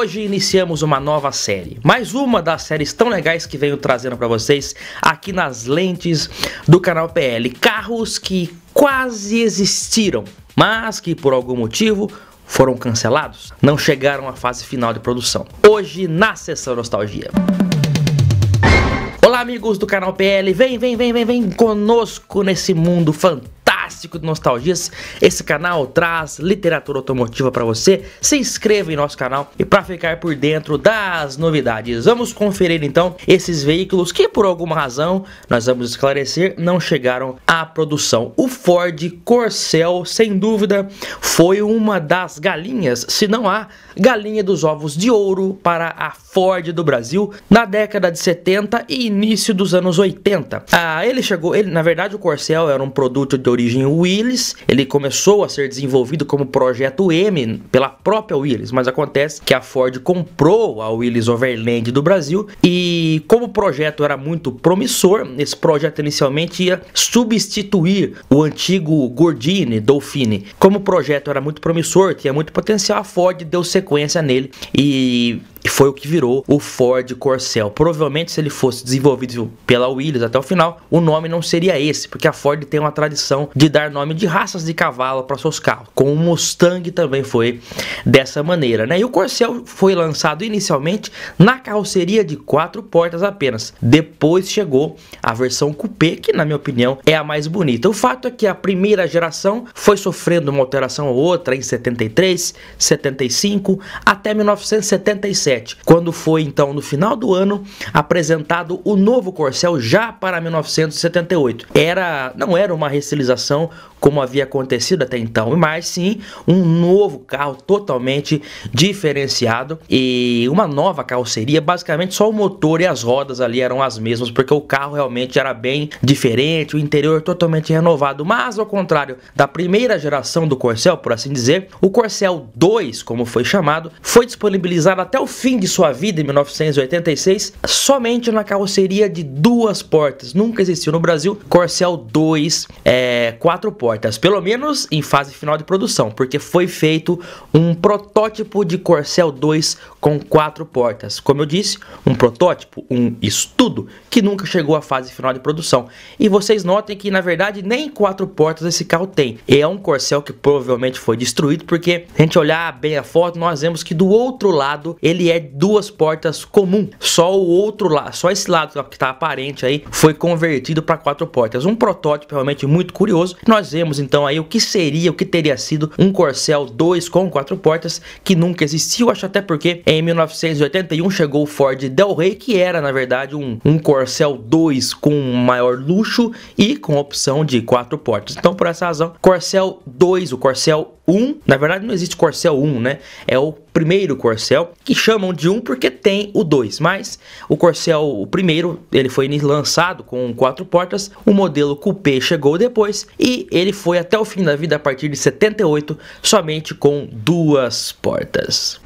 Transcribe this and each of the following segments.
Hoje iniciamos uma nova série, mais uma das séries tão legais que venho trazendo para vocês aqui nas lentes do canal PL. Carros que quase existiram, mas que por algum motivo foram cancelados, não chegaram à fase final de produção. Hoje na sessão Nostalgia. Olá amigos do canal PL, vem, vem, vem, vem, vem conosco nesse mundo fantástico clássico de nostalgias, esse canal traz literatura automotiva para você. Se inscreva em nosso canal e para ficar por dentro das novidades. Vamos conferir então esses veículos que por alguma razão, nós vamos esclarecer, não chegaram à produção. O Ford Corcel, sem dúvida, foi uma das galinhas, se não a galinha dos ovos de ouro para a Ford do Brasil na década de 70 e início dos anos 80. Ah, ele chegou, ele, na verdade o Corcel era um produto de origem o Willis. Ele começou a ser desenvolvido como projeto M pela própria Willis, mas acontece que a Ford comprou a Willis Overland do Brasil e como o projeto era muito promissor, esse projeto inicialmente ia substituir o antigo Gordini Dolphine. Como o projeto era muito promissor, tinha muito potencial, a Ford deu sequência nele e e foi o que virou o Ford Corcel. Provavelmente se ele fosse desenvolvido pela Williams até o final, o nome não seria esse, porque a Ford tem uma tradição de dar nome de raças de cavalo para seus carros. Com o Mustang também foi dessa maneira, né? E o Corcel foi lançado inicialmente na carroceria de quatro portas apenas. Depois chegou a versão coupé, que na minha opinião é a mais bonita. O fato é que a primeira geração foi sofrendo uma alteração ou outra em 73, 75 até 1976 quando foi então no final do ano apresentado o novo Corcel já para 1978. Era não era uma restilização como havia acontecido até então, mas sim um novo carro totalmente diferenciado e uma nova carroceria, basicamente só o motor e as rodas ali eram as mesmas, porque o carro realmente era bem diferente, o interior totalmente renovado, mas ao contrário da primeira geração do Corcel, por assim dizer, o Corcel 2, como foi chamado, foi disponibilizado até o fim de sua vida em 1986 somente na carroceria de duas portas. Nunca existiu no Brasil Corcel 2 é, quatro portas, pelo menos em fase final de produção, porque foi feito um protótipo de Corcel 2 com quatro portas. Como eu disse, um protótipo, um estudo que nunca chegou à fase final de produção. E vocês notem que na verdade nem quatro portas esse carro tem. É um Corcel que provavelmente foi destruído porque a gente olhar bem a foto, nós vemos que do outro lado ele é duas portas comum. Só o outro lado, só esse lado que está aparente aí foi convertido para quatro portas. Um protótipo realmente muito curioso. Nós vemos então aí o que seria, o que teria sido um Corcel 2 com quatro portas que nunca existiu. Acho até porque em 1981 chegou o Ford Del Rey que era na verdade um, um Corcel 2 com maior luxo e com opção de quatro portas. Então por essa razão, Corcel 2, o Corcel 1. Na verdade, não existe Corcel 1, né? É o primeiro Corcel, que chamam de 1 porque tem o 2. Mas o Corcel, o primeiro, ele foi lançado com quatro portas. O modelo Coupé chegou depois e ele foi até o fim da vida, a partir de 78, somente com duas portas.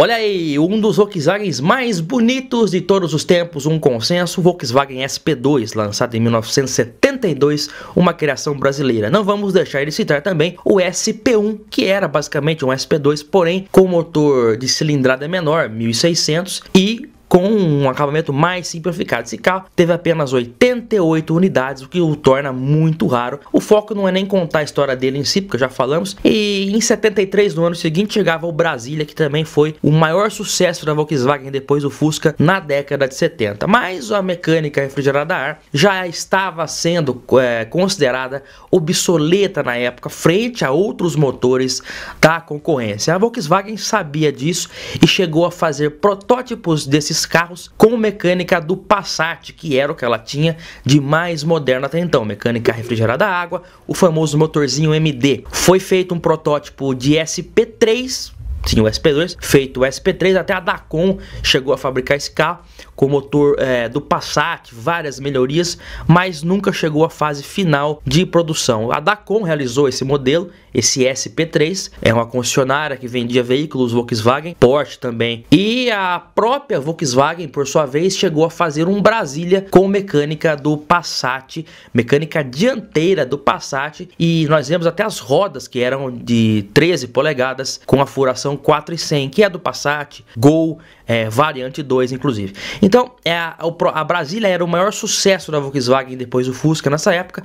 Olha aí, um dos Volkswagens mais bonitos de todos os tempos, um consenso, Volkswagen SP2, lançado em 1972, uma criação brasileira. Não vamos deixar de citar também o SP1, que era basicamente um SP2, porém com motor de cilindrada menor, 1600, e com um acabamento mais simplificado. Esse carro teve apenas 88 unidades, o que o torna muito raro. O foco não é nem contar a história dele em si, porque já falamos. E em 73, no ano seguinte, chegava o Brasília, que também foi o maior sucesso da Volkswagen depois do Fusca na década de 70. Mas a mecânica refrigerada a ar já estava sendo é, considerada obsoleta na época, frente a outros motores da concorrência. A Volkswagen sabia disso e chegou a fazer protótipos desses esses carros com mecânica do Passat, que era o que ela tinha de mais moderno até então, mecânica refrigerada a água, o famoso motorzinho MD. Foi feito um protótipo de SP3, sim o SP2, feito o SP3, até a Dacon chegou a fabricar esse carro com motor é, do Passat, várias melhorias, mas nunca chegou à fase final de produção. A Dacom realizou esse modelo, esse SP3, é uma concessionária que vendia veículos Volkswagen, Porsche também. E a própria Volkswagen, por sua vez, chegou a fazer um Brasília com mecânica do Passat, mecânica dianteira do Passat, e nós vemos até as rodas que eram de 13 polegadas com a furação 4 e 100, que é do Passat, Gol, é, variante 2, inclusive. Então, é a, a Brasília era o maior sucesso da Volkswagen depois do Fusca nessa época,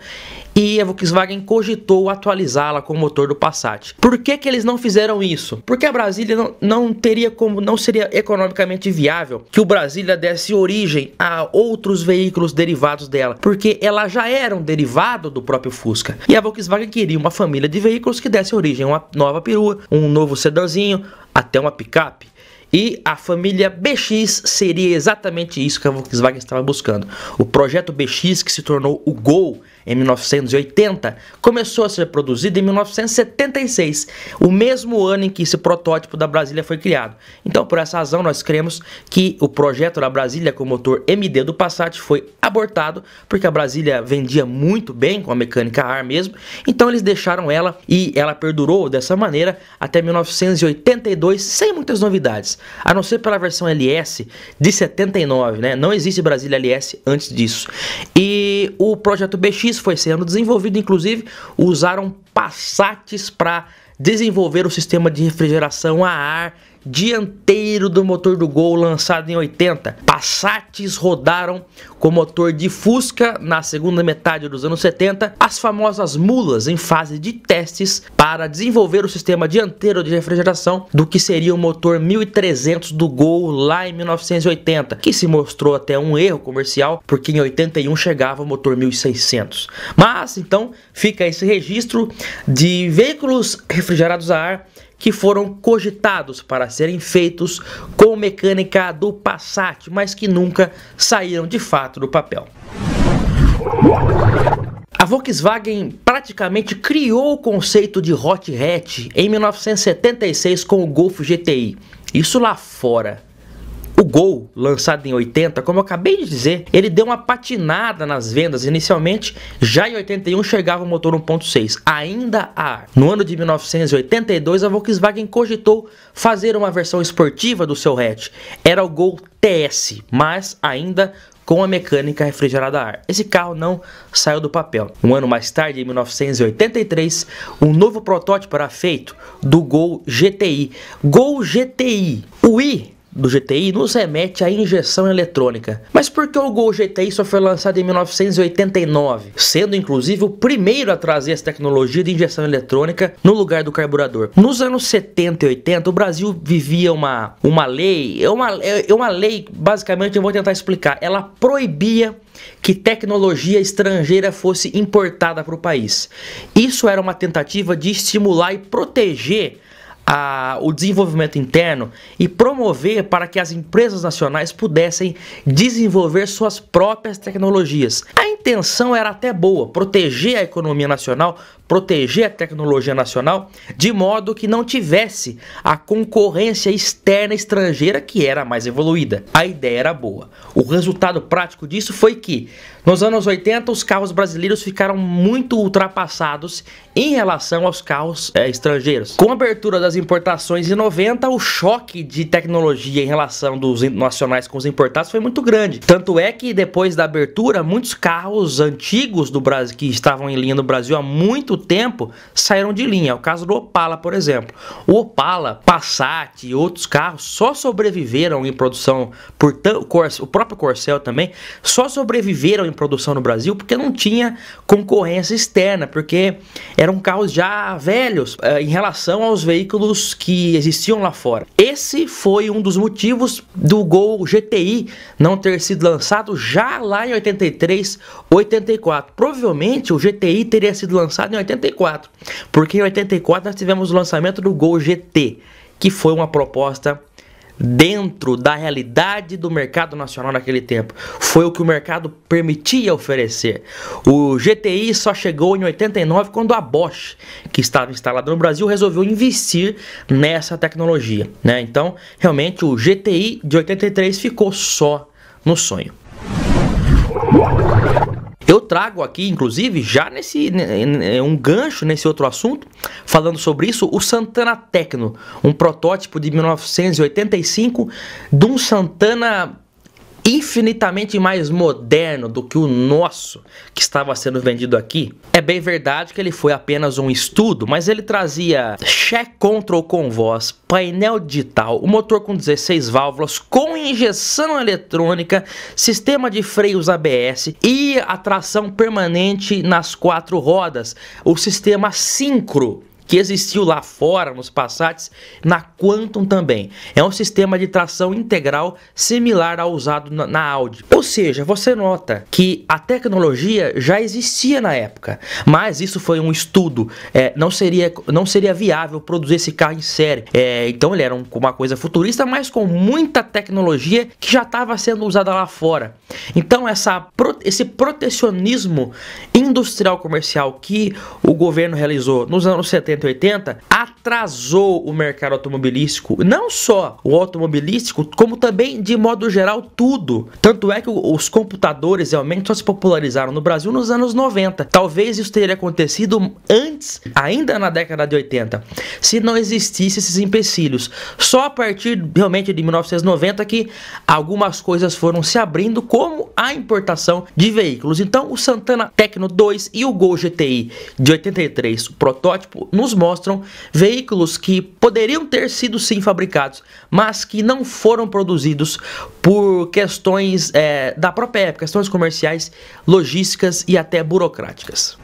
e a Volkswagen cogitou atualizá-la com o motor do Passat. Por que, que eles não fizeram isso? Porque a Brasília não, não teria como, não seria economicamente viável que o Brasília desse origem a outros veículos derivados dela, porque ela já era um derivado do próprio Fusca. E a Volkswagen queria uma família de veículos que desse origem a uma nova perua, um novo sedãzinho, até uma picape. E a família BX seria exatamente isso que a Volkswagen estava buscando. O projeto BX, que se tornou o Gol, em 1980, começou a ser produzido em 1976, o mesmo ano em que esse protótipo da Brasília foi criado. Então, por essa razão, nós cremos que o projeto da Brasília com o motor MD do Passat foi abortado, porque a Brasília vendia muito bem com a mecânica ar mesmo, então eles deixaram ela e ela perdurou dessa maneira até 1982, sem muitas novidades, a não ser pela versão LS de 79, né? Não existe Brasília LS antes disso. E o projeto BX isso foi sendo desenvolvido, inclusive usaram passates para desenvolver o sistema de refrigeração a ar dianteiro do motor do Gol lançado em 80. Passats rodaram com motor de Fusca na segunda metade dos anos 70, as famosas mulas em fase de testes para desenvolver o sistema dianteiro de refrigeração do que seria o motor 1300 do Gol lá em 1980, que se mostrou até um erro comercial, porque em 81 chegava o motor 1600. Mas então fica esse registro de veículos refrigerados a ar que foram cogitados para serem feitos com mecânica do Passat, mas que nunca saíram de fato do papel. A Volkswagen praticamente criou o conceito de hot hatch em 1976 com o Golf GTI. Isso lá fora. O Gol, lançado em 80, como eu acabei de dizer, ele deu uma patinada nas vendas inicialmente, já em 81 chegava o motor 1.6, ainda a ar. No ano de 1982, a Volkswagen cogitou fazer uma versão esportiva do seu hatch. Era o Gol TS, mas ainda com a mecânica refrigerada a ar. Esse carro não saiu do papel. Um ano mais tarde, em 1983, um novo protótipo era feito do Gol GTI. Gol GTI. O I do GTI nos remete à injeção eletrônica. Mas por que o Gol GTI só foi lançado em 1989, sendo inclusive o primeiro a trazer essa tecnologia de injeção eletrônica no lugar do carburador? Nos anos 70 e 80, o Brasil vivia uma, uma lei, é uma, é uma lei, basicamente eu vou tentar explicar, ela proibia que tecnologia estrangeira fosse importada para o país. Isso era uma tentativa de estimular e proteger a, o desenvolvimento interno e promover para que as empresas nacionais pudessem desenvolver suas próprias tecnologias. A intenção era até boa, proteger a economia nacional proteger a tecnologia nacional de modo que não tivesse a concorrência externa estrangeira que era mais evoluída. A ideia era boa. O resultado prático disso foi que, nos anos 80, os carros brasileiros ficaram muito ultrapassados em relação aos carros é, estrangeiros. Com a abertura das importações em 90, o choque de tecnologia em relação dos nacionais com os importados foi muito grande. Tanto é que depois da abertura, muitos carros antigos do Brasil que estavam em linha no Brasil há muito tempo saíram de linha. É o caso do Opala, por exemplo. O Opala, Passat e outros carros só sobreviveram em produção, por o próprio Corcel também, só sobreviveram em produção no Brasil porque não tinha concorrência externa, porque eram carros já velhos eh, em relação aos veículos que existiam lá fora. Esse foi um dos motivos do Gol GTI não ter sido lançado já lá em 83, 84. Provavelmente o GTI teria sido lançado em 84. Porque em 84 nós tivemos o lançamento do Gol GT, que foi uma proposta dentro da realidade do mercado nacional naquele tempo. Foi o que o mercado permitia oferecer. O GTI só chegou em 89 quando a Bosch, que estava instalada no Brasil, resolveu investir nessa tecnologia. Né? Então, realmente, o GTI de 83 ficou só no sonho eu trago aqui, inclusive, já nesse um gancho nesse outro assunto, falando sobre isso, o Santana Tecno, um protótipo de 1985 de um Santana infinitamente mais moderno do que o nosso que estava sendo vendido aqui. É bem verdade que ele foi apenas um estudo, mas ele trazia check control com voz, painel digital, um motor com 16 válvulas, com injeção eletrônica, sistema de freios ABS e a tração permanente nas quatro rodas, o sistema sincro que existiu lá fora nos Passats, na Quantum também. É um sistema de tração integral similar ao usado na, Audi. Ou seja, você nota que a tecnologia já existia na época, mas isso foi um estudo. É, não, seria, não seria viável produzir esse carro em série. É, então ele era um, uma coisa futurista, mas com muita tecnologia que já estava sendo usada lá fora. Então essa, esse protecionismo industrial comercial que o governo realizou nos anos 70 70 e 80 atrasou o mercado automobilístico. Não só o automobilístico, como também de modo geral tudo. Tanto é que os computadores realmente só se popularizaram no Brasil nos anos 90. Talvez isso teria acontecido antes, ainda na década de 80, se não existissem esses empecilhos. Só a partir realmente de 1990 que algumas coisas foram se abrindo, como a importação de veículos. Então, o Santana Tecno 2 e o Gol GTI de 83, o protótipo, no nos mostram veículos que poderiam ter sido sim fabricados, mas que não foram produzidos por questões é, da própria época, questões comerciais, logísticas e até burocráticas.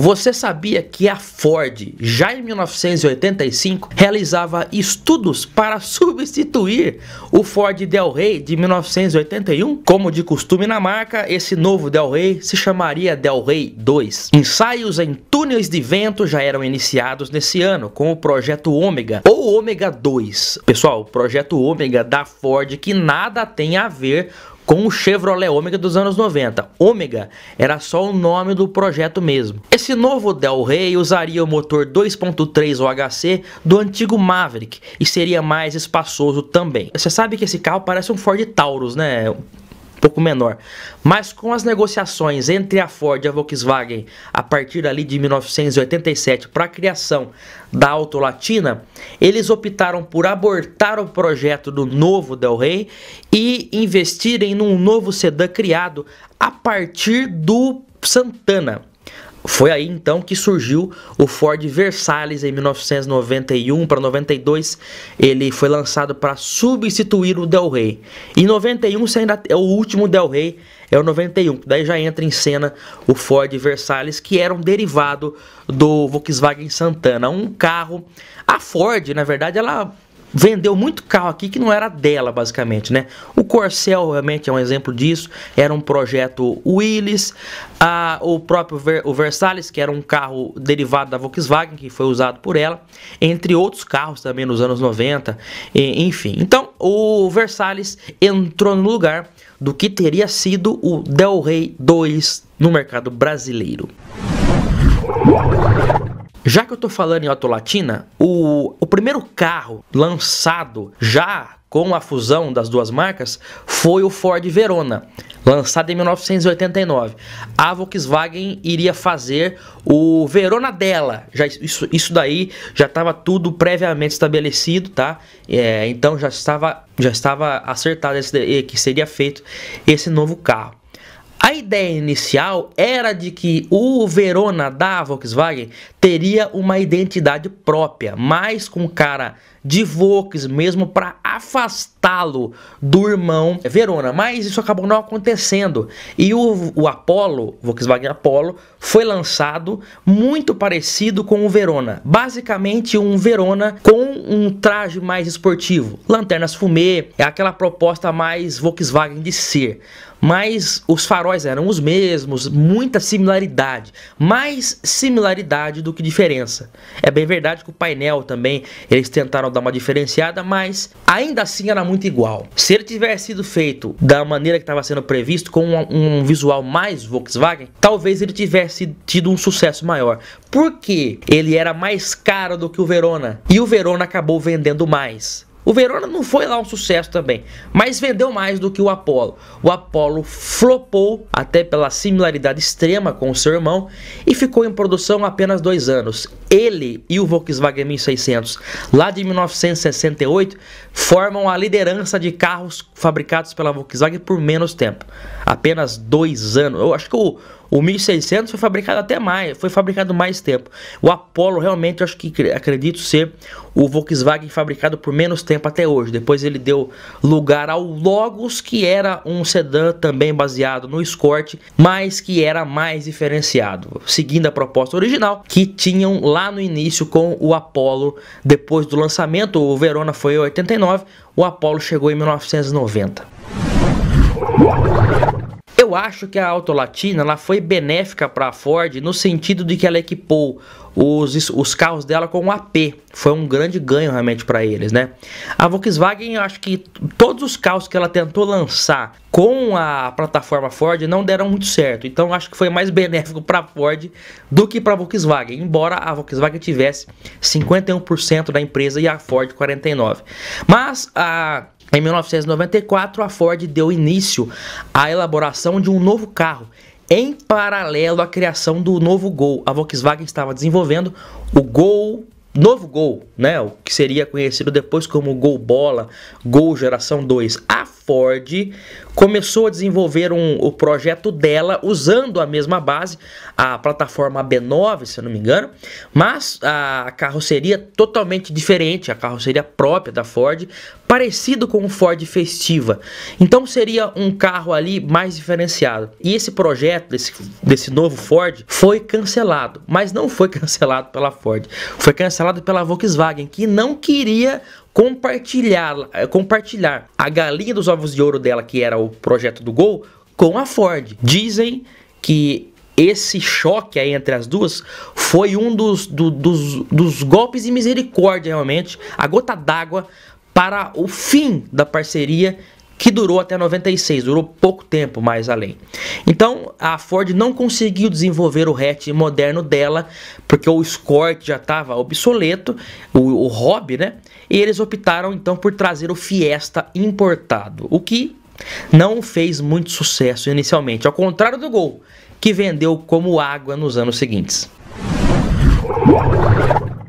Você sabia que a Ford, já em 1985, realizava estudos para substituir o Ford Del Rey de 1981? Como de costume na marca, esse novo Del Rey se chamaria Del Rey 2. Ensaios em túneis de vento já eram iniciados nesse ano com o projeto Ômega ou Ômega 2. Pessoal, o projeto Ômega da Ford que nada tem a ver com o Chevrolet Ômega dos anos 90. Ômega era só o nome do projeto mesmo. Esse novo Del Rey usaria o motor 2.3 OHC do antigo Maverick e seria mais espaçoso também. Você sabe que esse carro parece um Ford Taurus, né? um pouco menor. Mas com as negociações entre a Ford e a Volkswagen a partir ali de 1987 para a criação da Auto Latina, eles optaram por abortar o projeto do novo Del Rey e investirem num novo sedã criado a partir do Santana. Foi aí então que surgiu o Ford Versalles em 1991 para 92. Ele foi lançado para substituir o Del Rey. Em 91 ainda é o último Del Rey, é o 91. Daí já entra em cena o Ford Versalles, que era um derivado do Volkswagen Santana, um carro. A Ford, na verdade, ela vendeu muito carro aqui que não era dela, basicamente, né? O Corcel realmente é um exemplo disso, era um projeto willis a, o próprio Ver, o Versalles, que era um carro derivado da Volkswagen, que foi usado por ela, entre outros carros também nos anos 90, e, enfim. Então, o Versalles entrou no lugar do que teria sido o Del Rey 2 no mercado brasileiro. Já que eu estou falando em Autolatina, o, o primeiro carro lançado já com a fusão das duas marcas foi o Ford Verona, lançado em 1989. A Volkswagen iria fazer o Verona dela. Já isso, isso daí já estava tudo previamente estabelecido, tá? É, então já estava já estava acertado esse, que seria feito esse novo carro. A ideia inicial era de que o Verona da Volkswagen teria uma identidade própria, mais com cara de Vokes mesmo para afastá-lo do irmão Verona, mas isso acabou não acontecendo. E o, o Apollo, Volkswagen Apollo, foi lançado muito parecido com o Verona, basicamente um Verona com um traje mais esportivo, lanternas fumê, é aquela proposta mais Volkswagen de ser mas os faróis eram os mesmos, muita similaridade, mais similaridade do que diferença. É bem verdade que o painel também eles tentaram tentaram dar uma diferenciada, mas ainda assim era muito igual. Se ele tivesse sido feito da maneira que estava sendo previsto, com um, um, visual mais Volkswagen, talvez ele tivesse tido um sucesso maior. Porque ele era mais caro do que o Verona e o Verona acabou vendendo mais. O Verona não foi lá um sucesso também, mas vendeu mais do que o Apollo. O Apollo flopou até pela similaridade extrema com o seu irmão e ficou em produção apenas dois anos. Ele e o Volkswagen 1600, lá de 1968, formam a liderança de carros fabricados pela Volkswagen por menos tempo, apenas dois anos. Eu acho que o o 1600 foi fabricado até mais, foi fabricado mais tempo. O Apollo realmente eu acho que acredito ser o Volkswagen fabricado por menos tempo até hoje. Depois ele deu lugar ao Logos, que era um sedã também baseado no Escort, mas que era mais diferenciado, seguindo a proposta original que tinham lá no início com o Apollo. Depois do lançamento, o Verona foi em 89, o Apollo chegou em 1990 eu acho que a Autolatina ela foi benéfica para a Ford no sentido de que ela equipou os, os carros dela com um AP. Foi um grande ganho realmente para eles, né? A Volkswagen, eu acho que todos os carros que ela tentou lançar com a plataforma Ford não deram muito certo. Então acho que foi mais benéfico para a Ford do que para a Volkswagen, embora a Volkswagen tivesse 51% da empresa e a Ford 49. Mas a em 1994, a Ford deu início à elaboração de um novo carro, em paralelo à criação do novo Gol. A Volkswagen estava desenvolvendo o Gol novo Gol, né? O que seria conhecido depois como Gol Bola, Gol Geração 2. A Ford começou a desenvolver um, o projeto dela usando a mesma base, a plataforma B9, se eu não me engano, mas a carroceria totalmente diferente, a carroceria própria da Ford, parecido com o Ford Festiva. Então seria um carro ali mais diferenciado. E esse projeto desse, desse novo Ford foi cancelado, mas não foi cancelado pela Ford, foi cancelado pela Volkswagen, que não queria compartilhar, eh, compartilhar a galinha dos ovos de ouro dela, que era o projeto do Gol, com a Ford. Dizem que esse choque aí entre as duas foi um dos, do, dos, dos golpes de misericórdia, realmente, a gota d'água para o fim da parceria que durou até 96, durou pouco tempo mais além. Então a Ford não conseguiu desenvolver o hatch moderno dela, porque o Escort já estava obsoleto, o, o Hobby, né? E eles optaram então por trazer o Fiesta importado, o que não fez muito sucesso inicialmente, ao contrário do Gol, que vendeu como água nos anos seguintes.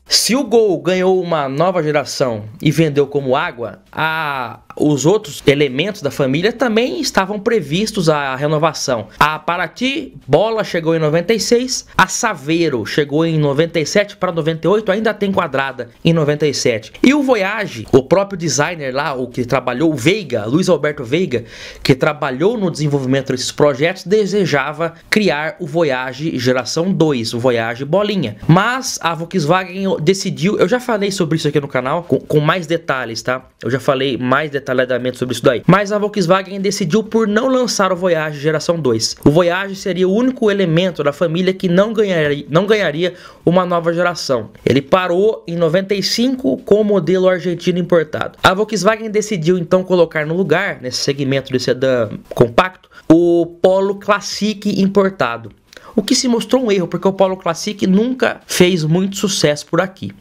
Se o Gol ganhou uma nova geração e vendeu como água, a os outros elementos da família também estavam previstos à renovação. A Paraty Bola chegou em 96, a Saveiro chegou em 97 para 98, ainda tem quadrada em 97. E o Voyage, o próprio designer lá, o que trabalhou, o Veiga, Luiz Alberto Veiga, que trabalhou no desenvolvimento desses projetos, desejava criar o Voyage geração 2, o Voyage Bolinha. Mas a Volkswagen decidiu, eu já falei sobre isso aqui no canal com, com mais detalhes, tá? Eu já falei mais detalhes detalhadamente sobre isso daí. Mas a Volkswagen decidiu por não lançar o Voyage geração 2. O Voyage seria o único elemento da família que não ganharia, não ganharia uma nova geração. Ele parou em 95 com o modelo argentino importado. A Volkswagen decidiu então colocar no lugar, nesse segmento de sedã compacto, o Polo Classic importado. O que se mostrou um erro, porque o Polo Classic nunca fez muito sucesso por aqui.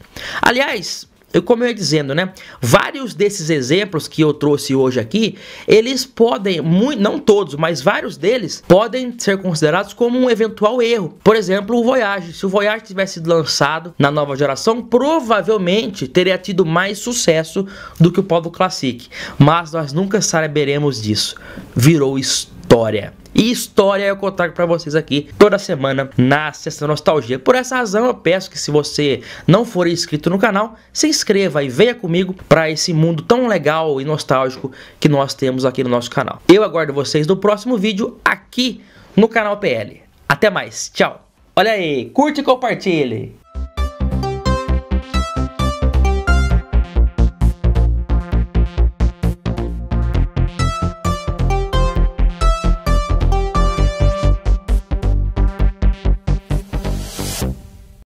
Aliás, eu, como eu ia dizendo, né? Vários desses exemplos que eu trouxe hoje aqui, eles podem, muito, não todos, mas vários deles podem ser considerados como um eventual erro. Por exemplo, o Voyage. Se o Voyage tivesse sido lançado na nova geração, provavelmente teria tido mais sucesso do que o Pablo Classic. Mas nós nunca saberemos disso. Virou história história. E história eu trago para vocês aqui toda semana na Sessão Nostalgia. Por essa razão eu peço que se você não for inscrito no canal, se inscreva e venha comigo para esse mundo tão legal e nostálgico que nós temos aqui no nosso canal. Eu aguardo vocês no próximo vídeo aqui no canal PL. Até mais, tchau! Olha aí, curte e compartilhe!